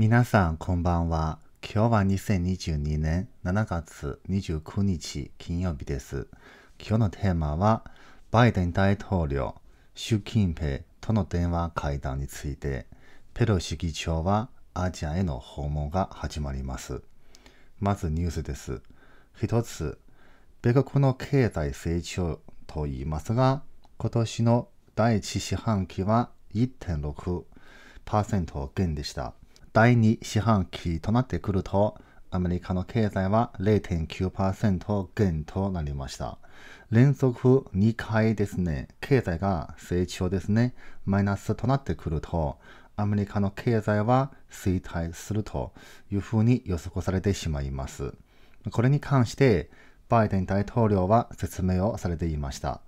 皆さんこんばんは。今日は2022年7月29日金曜日です。今日のテーマは、バイデン大統領、習近平との電話会談について、ペロシ議長はアジアへの訪問が始まります。まずニュースです。一つ、米国の経済成長と言いますが、今年の第一四半期は1.6%減でした。第2四半期となってくると、アメリカの経済は0.9%減となりました。連続2回ですね、経済が成長ですね、マイナスとなってくると、アメリカの経済は衰退するというふうに予測されてしまいます。これに関して、バイデン大統領は説明をされていました。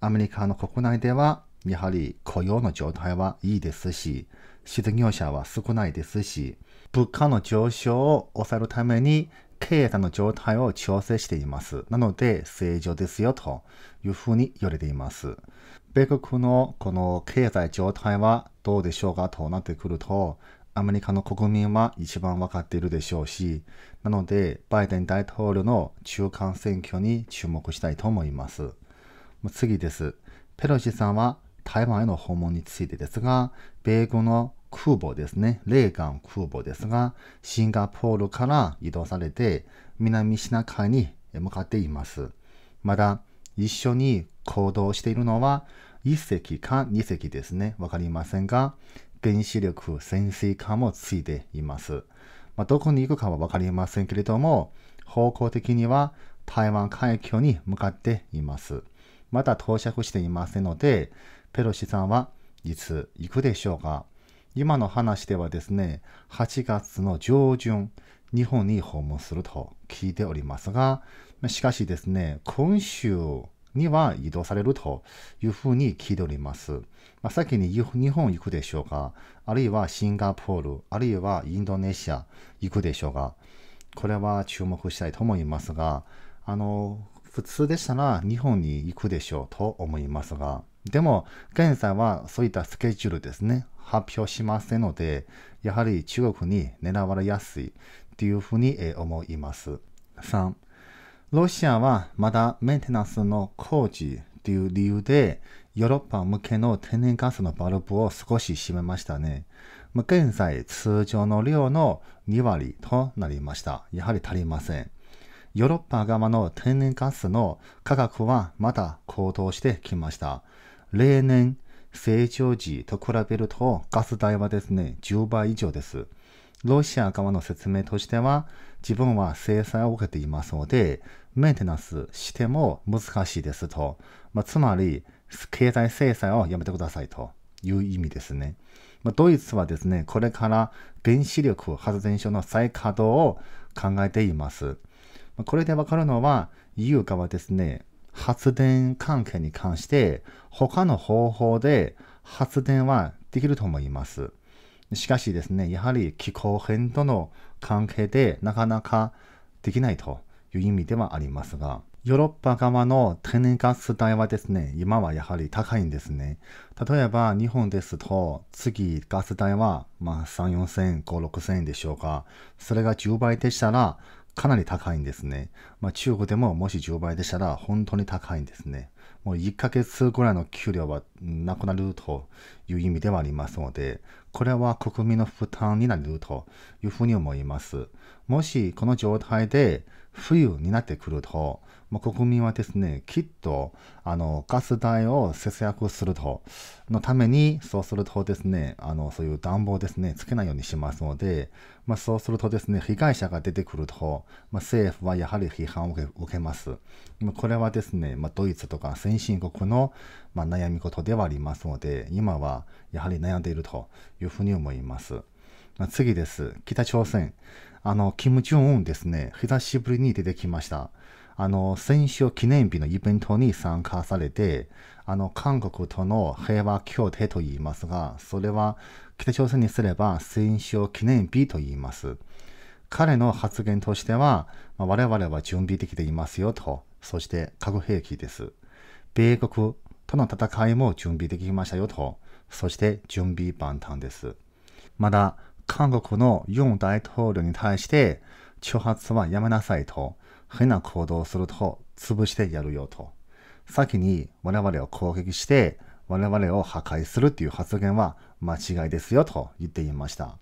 アメリカの国内では、やはり雇用の状態はいいですし、失業者は少ないですし、物価の上昇を抑えるために経済の状態を調整しています。なので、正常ですよというふうに言われています。米国のこの経済状態はどうでしょうかとなってくると、アメリカの国民は一番分かっているでしょうし、なので、バイデン大統領の中間選挙に注目したいと思います。次です。ペロシさんは台湾への訪問についてですが、米軍の空母ですね、レーガン空母ですが、シンガポールから移動されて、南シナ海に向かっています。まだ、一緒に行動しているのは、1隻か2隻ですね。わかりませんが、原子力潜水艦もついています。まあ、どこに行くかはわかりませんけれども、方向的には台湾海峡に向かっています。まだ到着していませんので、ペロシさんはいつ行くでしょうか今の話ではですね、8月の上旬、日本に訪問すると聞いておりますが、しかしですね、今週には移動されるというふうに聞いております。まあ、先に日本行くでしょうか、あるいはシンガポール、あるいはインドネシア行くでしょうか、これは注目したいと思いますが、あの、普通でしたら日本に行くでしょうと思いますが、でも現在はそういったスケジュールですね。発表しませんので、やはり中国に狙われやすいというふうに思います。3、ロシアはまだメンテナンスの工事という理由で、ヨーロッパ向けの天然ガスのバルブを少し閉めましたね。現在、通常の量の2割となりました。やはり足りません。ヨーロッパ側の天然ガスの価格はまだ高騰してきました。例年、成長時と比べるとガス代はですね、10倍以上です。ロシア側の説明としては、自分は制裁を受けていますので、メンテナンスしても難しいですと。まあ、つまり、経済制裁をやめてくださいという意味ですね。まあ、ドイツはですね、これから原子力発電所の再稼働を考えています。これでわかるのは EU 側ですね、発電関係に関して、他の方法で発電はできると思います。しかしですね、やはり気候変動の関係でなかなかできないという意味ではありますが、ヨーロッパ側の天然ガス代はですね、今はやはり高いんですね。例えば日本ですと、次ガス代はまあ3、4000 5、6000円でしょうか。それが10倍でしたら、かなり高いんですね。まあ、中国でももし10倍でしたら本当に高いんですね。もう1ヶ月ぐらいの給料はなくなるという意味ではありますので、これは国民の負担になるというふうに思います。もしこの状態で冬になってくると、もう国民はですね、きっとあのガス代を節約すると、のために、そうするとですね、あのそういう暖房ですね、つけないようにしますので、まあ、そうするとですね、被害者が出てくると、まあ、政府はやはり批判を受けます。これはですね、まあ、ドイツとか先進国のまあ、悩み事ではありますので、今はやはり悩んでいるというふうに思います。まあ、次です。北朝鮮。あの、キム・ジョンウンですね、久しぶりに出てきました。あの、戦勝記念日のイベントに参加されて、あの、韓国との平和協定と言いますが、それは北朝鮮にすれば戦勝記念日と言います。彼の発言としては、まあ、我々は準備できていますよと、そして核兵器です。米国、との戦いも準備できましたよと、そして準備万端です。まだ、韓国のユン大統領に対して、挑発はやめなさいと、変な行動をすると潰してやるよと。先に我々を攻撃して、我々を破壊するっていう発言は間違いですよと言っていました。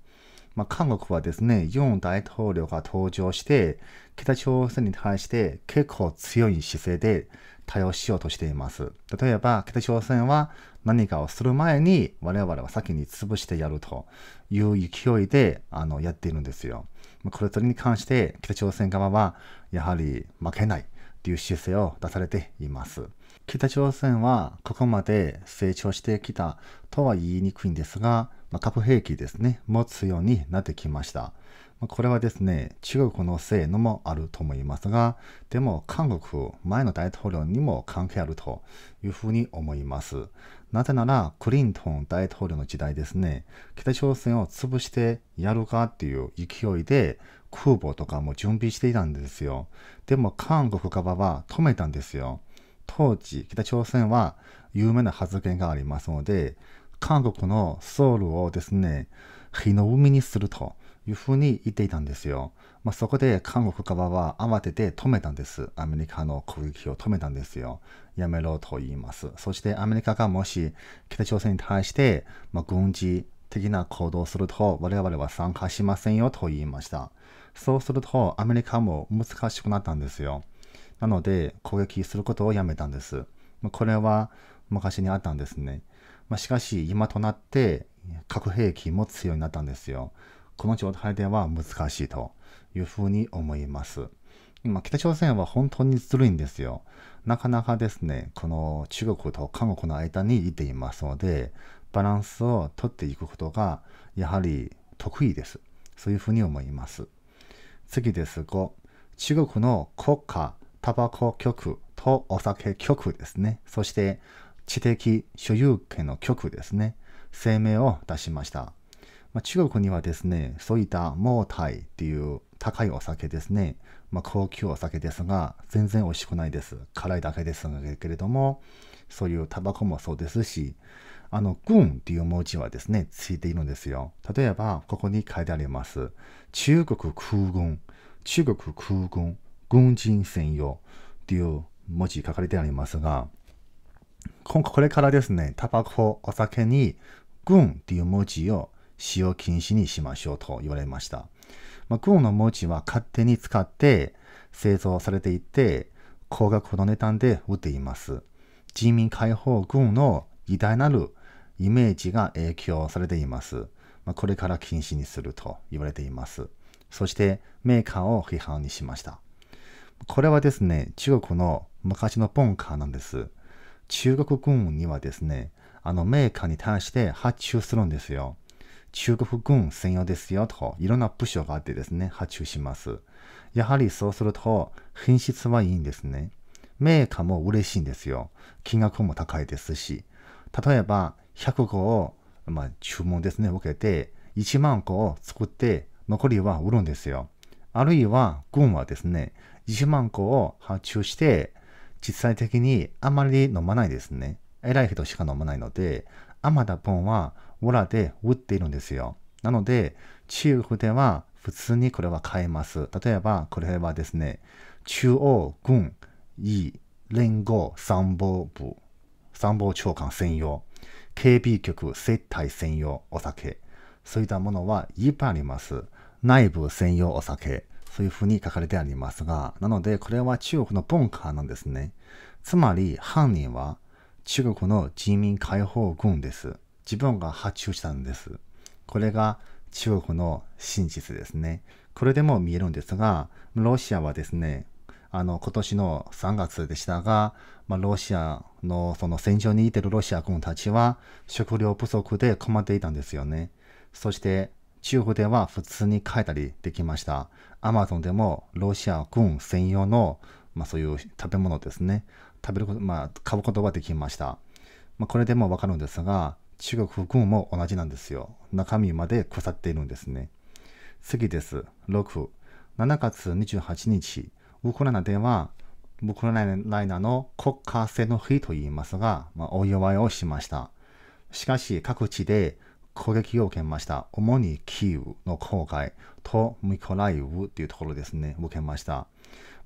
まあ、韓国はですね、ユン大統領が登場して、北朝鮮に対して結構強い姿勢で対応しようとしています。例えば、北朝鮮は何かをする前に我々は先に潰してやるという勢いであのやっているんですよ。これそれに関して北朝鮮側はやはり負けないという姿勢を出されています。北朝鮮はここまで成長してきたとは言いにくいんですが、核兵器ですね、持つようになってきました。まこれはですね、中国のせいのもあると思いますが、でも韓国、前の大統領にも関係あるというふうに思います。なぜなら、クリントン大統領の時代ですね、北朝鮮を潰してやるかっていう勢いで、空母とかも準備していたんですよ。でも韓国側は止めたんですよ。当時、北朝鮮は有名な発言がありますので、韓国のソウルをですね、火の海にするというふうに言っていたんですよ。まあ、そこで韓国側は慌てて止めたんです。アメリカの攻撃を止めたんですよ。やめろと言います。そしてアメリカがもし北朝鮮に対して、まあ、軍事的な行動をすると我々は参加しませんよと言いました。そうするとアメリカも難しくなったんですよ。なので攻撃することをやめたんです。これは昔にあったんですね。まあ、しかし今となって核兵器も強になったんですよ。この状態では難しいというふうに思います。今、北朝鮮は本当にずるいんですよ。なかなかですね、この中国と韓国の間にいていますので、バランスをとっていくことが、やはり得意です。そういうふうに思います。次です。5、中国の国家、タバコ局とお酒局ですね。そして、知的所有権の局ですね、声明を出しました。まあ、中国にはですね、そういったモータイっていう高いお酒ですね、まあ、高級お酒ですが、全然美味しくないです。辛いだけですけれども、そういうタバコもそうですし、あの、軍っていう文字はですね、ついているんですよ。例えば、ここに書いてあります。中国空軍、中国空軍、軍人専用っていう文字書かれてありますが、今回これからですね、タバコ、お酒に、軍っていう文字を使用禁止にしましょうと言われました。まあ、軍の文字は勝手に使って製造されていて、高額の値段で売っています。人民解放軍の偉大なるイメージが影響されています。まあ、これから禁止にすると言われています。そしてメーカーを批判にしました。これはですね、中国の昔の文化なんです。中国軍にはですね、あのメーカーに対して発注するんですよ。中国軍専用ですよと、いろんな部署があってですね、発注します。やはりそうすると、品質はいいんですね。メーカーも嬉しいんですよ。金額も高いですし。例えば、100個を、まあ、注文ですね、受けて、1万個を作って、残りは売るんですよ。あるいは、軍はですね、1万個を発注して、実際的にあまり飲まないですね。偉ライ人しか飲まないので、アマダポンは裏ラで売っているんですよ。なので、中国では普通にこれは買えます。例えば、これはですね、中央軍医連合参謀部、参謀長官専用、警備局接待専用お酒、そういったものはいっぱいあります。内部専用お酒、そういうふうに書かれてありますが、なのでこれは中国の文化なんですね。つまり犯人は中国の人民解放軍です。自分が発注したんです。これが中国の真実ですね。これでも見えるんですが、ロシアはですね、あの今年の3月でしたが、まあ、ロシアのその戦場にいてるロシア軍たちは食料不足で困っていたんですよね。そして中国では普通に買えたりできました。アマゾンでもロシア軍専用の、まあ、そういう食べ物ですね。食べること、まあ、買うことはできました。まあ、これでもわかるんですが、中国軍も同じなんですよ。中身まで腐っているんですね。次です。6。7月28日、ウクライナでは、ウクライナの国家性の日と言いますが、まあ、お祝いをしました。しかし、各地で攻撃を受けました。主にキーウの郊外とミコライウというところですね、受けました。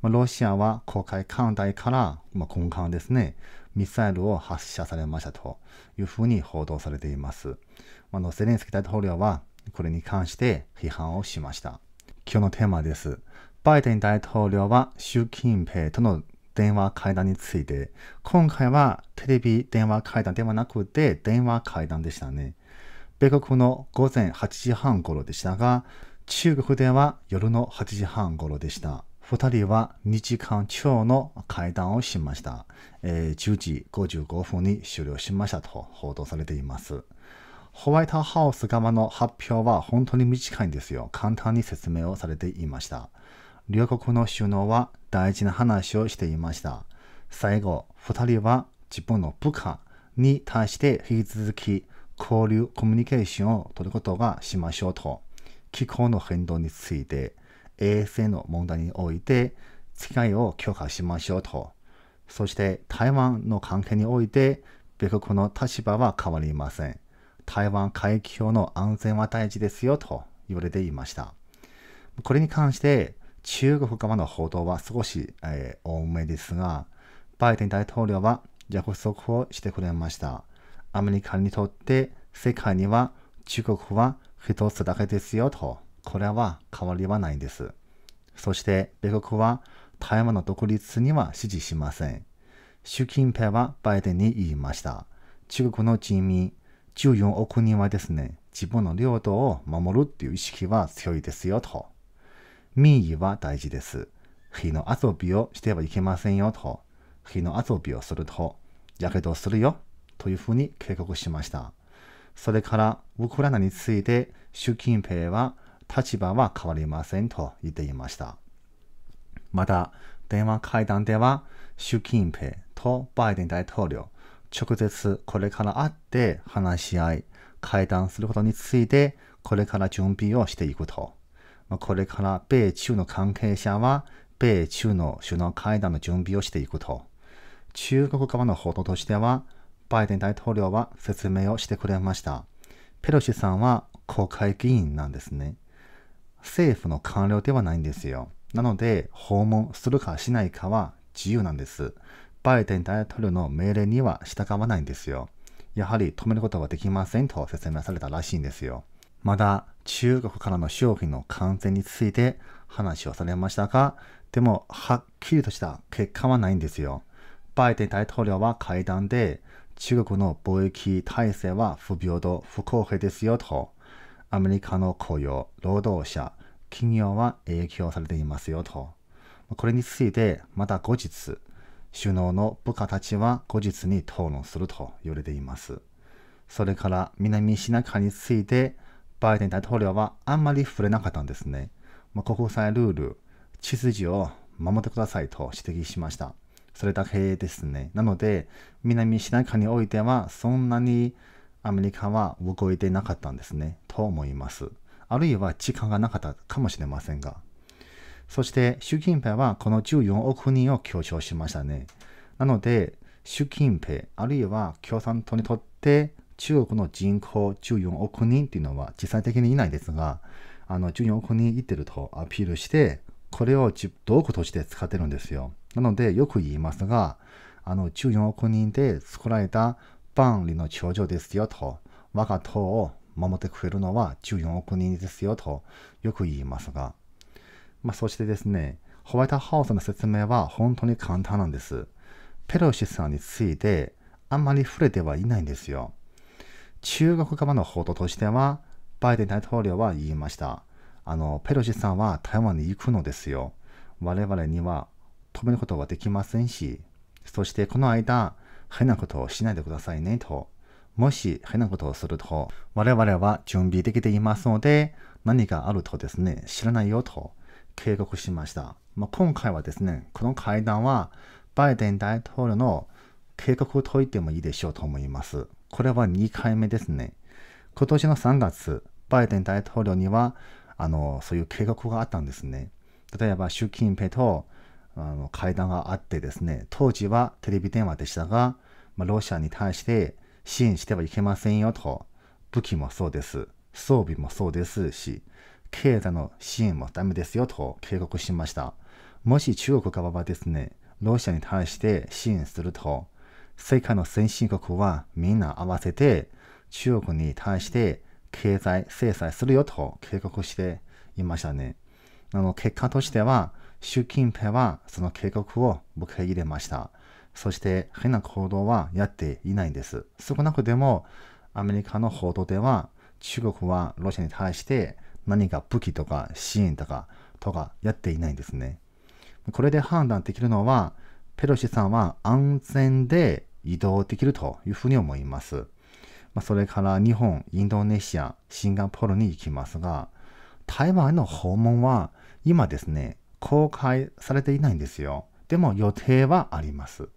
まロシアは公海艦隊から、まあ、軍艦ですね、ミサイルを発射されましたというふうに報道されています。あのゼレンスキー大統領はこれに関して批判をしました。今日のテーマです。バイデン大統領は習近平との電話会談について、今回はテレビ電話会談ではなくて電話会談でしたね。米国の午前8時半頃でしたが、中国では夜の8時半頃でした。2人は2時間超の会談をしました。えー、10時55分に終了しましたと報道されています。ホワイトハウス側の発表は本当に短いんですよ。簡単に説明をされていました。両国の首脳は大事な話をしていました。最後、2人は自分の部下に対して引き続き交流、コミュニケーションを取ることがしましょうと、気候の変動について、衛生の問題において、付き合いを強化しましょうと、そして台湾の関係において、米国の立場は変わりません。台湾海峡の安全は大事ですよと言われていました。これに関して中国側の報道は少し、えー、多めですが、バイデン大統領は約束をしてくれました。アメリカにとって世界には中国は一つだけですよと、これは変わりはないんです。そして米国は台湾の独立には支持しません。習近平はバイデンに言いました。中国の人民14億人はですね、自分の領土を守るっていう意識は強いですよと。民意は大事です。火の遊びをしてはいけませんよと。火の遊びをすると、やけどするよ。というふうに警告しました。それから、ウクライナについて、習近平は立場は変わりませんと言っていました。また、電話会談では、習近平とバイデン大統領、直接これから会って話し合い、会談することについて、これから準備をしていくと。これから米中の関係者は、米中の首脳会談の準備をしていくと。中国側の報道としては、バイデン大統領は説明をしてくれました。ペロシさんは国会議員なんですね。政府の官僚ではないんですよ。なので、訪問するかしないかは自由なんです。バイデン大統領の命令には従わないんですよ。やはり止めることはできませんと説明されたらしいんですよ。まだ中国からの商品の完全について話をされましたが、でもはっきりとした結果はないんですよ。バイデン大統領は会談で中国の貿易体制は不平等、不公平ですよと、アメリカの雇用、労働者、企業は影響されていますよと。これについて、また後日、首脳の部下たちは後日に討論すると言われています。それから南シナ海について、バイデン大統領はあんまり触れなかったんですね。国際ルール、秩序を守ってくださいと指摘しました。それだけですね。なので、南シナ海においては、そんなにアメリカは動いてなかったんですね、と思います。あるいは時間がなかったかもしれませんが。そして、習近平はこの14億人を強調しましたね。なので、習近平、あるいは共産党にとって、中国の人口14億人っていうのは実際的にいないですが、あの14億人いってるとアピールして、これをどうとして使ってるんですよ。なので、よく言いますが、あの14億人で作られた万里の長城ですよと、我が党を守ってくれるのは14億人ですよと、よく言いますが、まあ、そしてですね、ホワイトハウスの説明は本当に簡単なんです。ペロシさんについてあんまり触れてはいないんですよ。中国側の報道としては、バイデン大統領は言いました。あの、ペロシさんは台湾に行くのですよ。我々には止めることはできませんし、そしてこの間、変なことをしないでくださいねと。もし変なことをすると、我々は準備できていますので、何があるとですね、知らないよと警告しました。まあ、今回はですね、この会談は、バイデン大統領の警告と言ってもいいでしょうと思います。これは2回目ですね。今年の3月、バイデン大統領には、あの、そういう警告があったんですね。例えば、習近平とあの会談があってですね、当時はテレビ電話でしたが、まあ、ロシアに対して支援してはいけませんよと、武器もそうです、装備もそうですし、経済の支援もダメですよと警告しました。もし中国側はですね、ロシアに対して支援すると、世界の先進国はみんな合わせて中国に対して経済制裁するよと警告していましたね。あの結果としては、習近平はその計画を受け入れました。そして変な行動はやっていないんです。少なくてもアメリカの報道では中国はロシアに対して何か武器とか支援とかとかやっていないんですね。これで判断できるのはペロシさんは安全で移動できるというふうに思います。まあ、それから日本、インドネシア、シンガポールに行きますが、台湾の訪問は今ですね、公開されていないんですよ。でも予定はあります。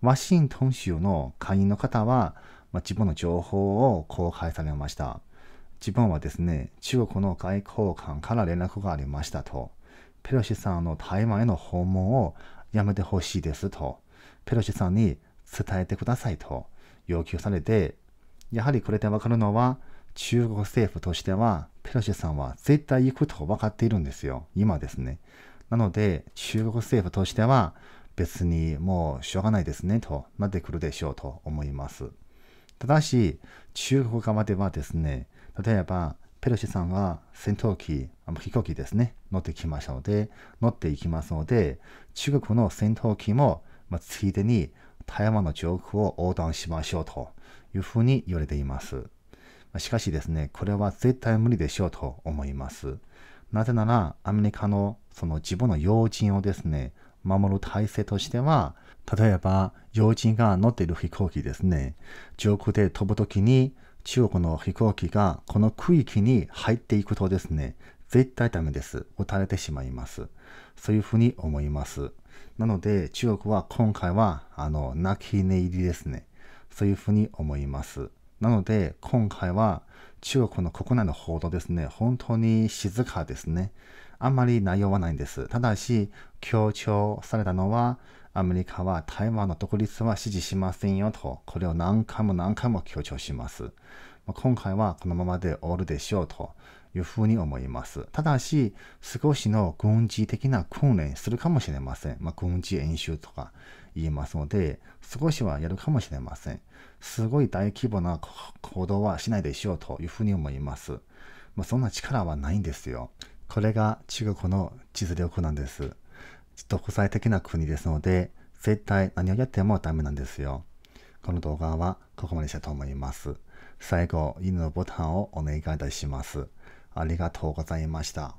ワシントン州の会員の方は、まあ、自分の情報を公開されました。自分はですね、中国の外交官から連絡がありましたと。ペロシさんの台湾への訪問をやめてほしいですと。ペロシさんに伝えてくださいと要求されて、やはりこれでわかるのは、中国政府としては、ペロシさんは絶対行くと分かっているんですよ。今ですね。なので、中国政府としては、別にもうしょうがないですね、となってくるでしょうと思います。ただし、中国側ではですね、例えば、ペロシさんは戦闘機、飛行機ですね、乗ってきましたので、乗っていきますので、中国の戦闘機も、まあ、ついでに台湾の上空を横断しましょうというふうに言われています。しかしですね、これは絶対無理でしょうと思います。なぜなら、アメリカのその自分の要人をですね、守る体制としては、例えば、要人が乗っている飛行機ですね、上空で飛ぶときに、中国の飛行機がこの区域に入っていくとですね、絶対ダメです。撃たれてしまいます。そういうふうに思います。なので、中国は今回は、あの、泣き寝入りですね。そういうふうに思います。なので、今回は中国の国内の報道ですね、本当に静かですね。あんまり内容はないんです。ただし、強調されたのは、アメリカは台湾の独立は支持しませんよと、これを何回も何回も強調します。今回はこのままでおるでしょうというふうに思います。ただし、少しの軍事的な訓練するかもしれません。まあ、軍事演習とか言いますので、少しはやるかもしれません。すごい大規模な行動はしないでしょうというふうに思います。まあ、そんな力はないんですよ。これが中国の実力なんです。独裁的な国ですので、絶対何をやってもダメなんですよ。この動画はここまでしたと思います。最後、いいねのボタンをお願いいたします。ありがとうございました。